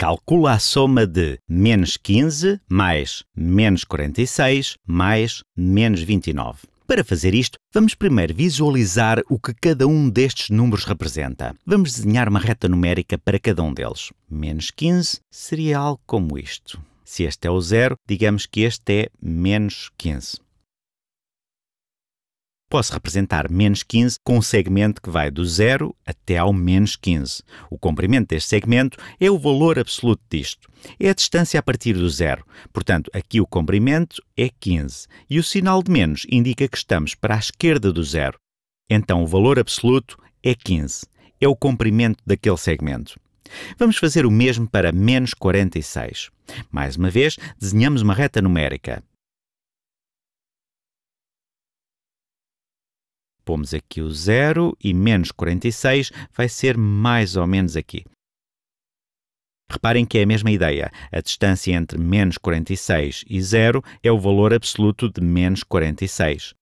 Calcula a soma de menos 15 mais menos 46 mais menos 29. Para fazer isto, vamos primeiro visualizar o que cada um destes números representa. Vamos desenhar uma reta numérica para cada um deles. Menos 15 seria algo como isto. Se este é o zero, digamos que este é menos 15 posso representar menos 15 com um segmento que vai do zero até ao menos 15. O comprimento deste segmento é o valor absoluto disto. É a distância a partir do zero. Portanto, aqui o comprimento é 15 e o sinal de menos indica que estamos para a esquerda do zero. Então, o valor absoluto é 15. É o comprimento daquele segmento. Vamos fazer o mesmo para menos 46. Mais uma vez, desenhamos uma reta numérica. pomos aqui o 0 e menos 46 vai ser mais ou menos aqui. Reparem que é a mesma ideia. A distância entre menos 46 e 0 é o valor absoluto de menos 46.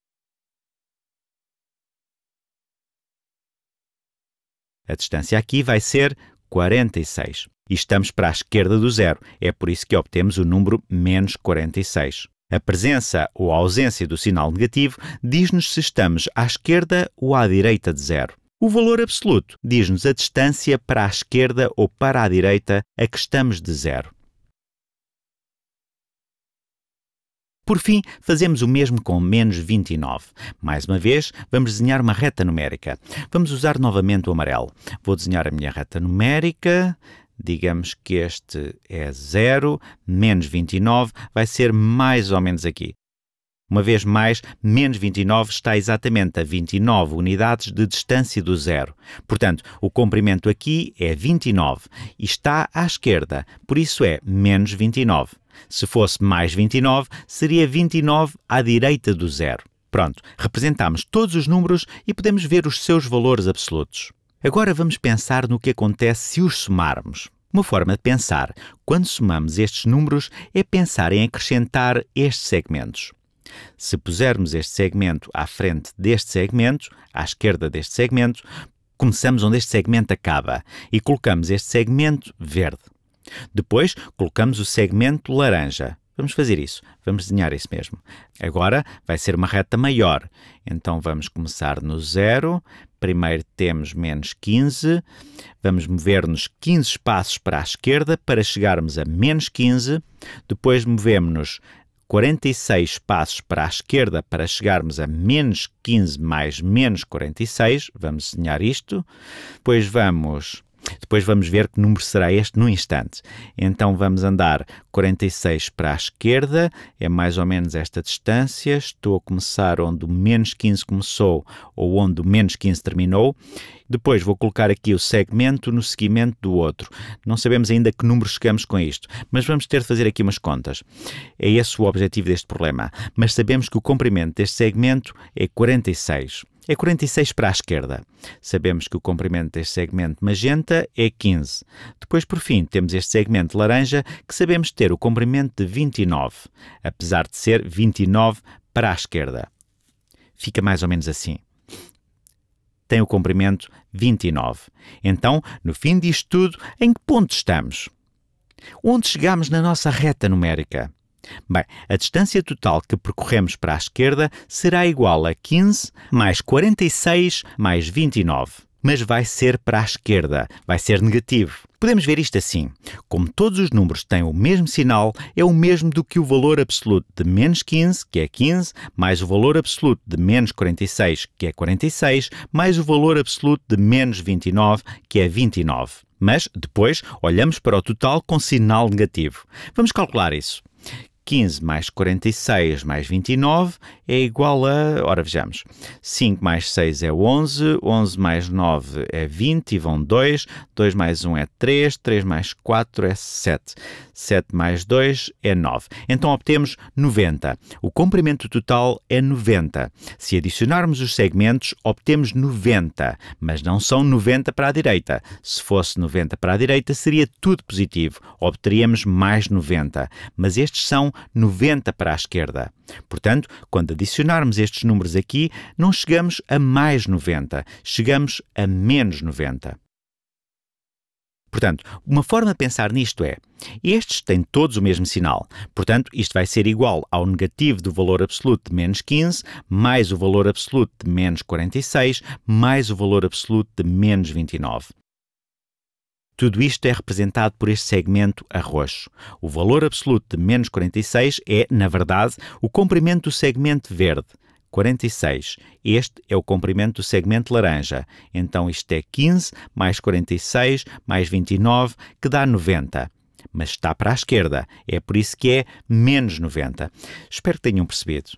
A distância aqui vai ser 46. E estamos para a esquerda do zero, é por isso que obtemos o número menos 46. A presença ou a ausência do sinal negativo diz-nos se estamos à esquerda ou à direita de zero. O valor absoluto diz-nos a distância para a esquerda ou para a direita a que estamos de zero. Por fim, fazemos o mesmo com menos 29. Mais uma vez, vamos desenhar uma reta numérica. Vamos usar novamente o amarelo. Vou desenhar a minha reta numérica digamos que este é 0, menos 29 vai ser mais ou menos aqui. Uma vez mais, menos 29 está exatamente a 29 unidades de distância do zero. Portanto, o comprimento aqui é 29 e está à esquerda, por isso é menos 29. Se fosse mais 29, seria 29 à direita do zero. Pronto, representamos todos os números e podemos ver os seus valores absolutos. Agora vamos pensar no que acontece se os somarmos. Uma forma de pensar quando somamos estes números é pensar em acrescentar estes segmentos. Se pusermos este segmento à frente deste segmento, à esquerda deste segmento, começamos onde este segmento acaba e colocamos este segmento verde. Depois colocamos o segmento laranja. Vamos fazer isso, vamos desenhar isso mesmo. Agora vai ser uma reta maior, então vamos começar no zero. Primeiro temos menos 15, vamos mover-nos 15 espaços para a esquerda para chegarmos a menos 15, depois movemos-nos 46 espaços para a esquerda para chegarmos a menos 15 mais menos 46, vamos desenhar isto, depois vamos depois vamos ver que número será este no instante. Então vamos andar 46 para a esquerda, é mais ou menos esta distância. Estou a começar onde o menos 15 começou ou onde o menos 15 terminou. Depois vou colocar aqui o segmento no seguimento do outro. Não sabemos ainda que número chegamos com isto, mas vamos ter de fazer aqui umas contas. É esse o objetivo deste problema. Mas sabemos que o comprimento deste segmento é 46 é 46 para a esquerda. Sabemos que o comprimento deste segmento magenta é 15. Depois, por fim, temos este segmento laranja que sabemos ter o comprimento de 29, apesar de ser 29 para a esquerda. Fica mais ou menos assim tem o comprimento 29. Então, no fim disto tudo, em que ponto estamos? Onde chegamos na nossa reta numérica? Bem, a distância total que percorremos para a esquerda será igual a 15 mais 46 mais 29. Mas vai ser para a esquerda, vai ser negativo. Podemos ver isto assim: como todos os números têm o mesmo sinal, é o mesmo do que o valor absoluto de menos 15, que é 15, mais o valor absoluto de menos 46, que é 46, mais o valor absoluto de menos 29, que é 29. Mas depois olhamos para o total com sinal negativo. Vamos calcular isso. 15 mais 46 mais 29 é igual a. Ora, vejamos. 5 mais 6 é 11, 11 mais 9 é 20 e vão 2, 2 mais 1 é 3, 3 mais 4 é 7, 7 mais 2 é 9. Então obtemos 90. O comprimento total é 90. Se adicionarmos os segmentos, obtemos 90, mas não são 90 para a direita. Se fosse 90 para a direita, seria tudo positivo, obteríamos mais 90. Mas estes são 90 para a esquerda. Portanto, quando adicionarmos estes números aqui, não chegamos a mais 90, chegamos a menos 90. Portanto, uma forma de pensar nisto é: estes têm todos o mesmo sinal. Portanto, isto vai ser igual ao negativo do valor absoluto de menos 15, mais o valor absoluto de menos 46, mais o valor absoluto de menos 29. Tudo isto é representado por este segmento a roxo. O valor absoluto de menos 46 é, na verdade, o comprimento do segmento verde. 46. Este é o comprimento do segmento laranja. Então isto é 15 mais 46 mais 29, que dá 90. Mas está para a esquerda, é por isso que é menos 90. Espero que tenham percebido.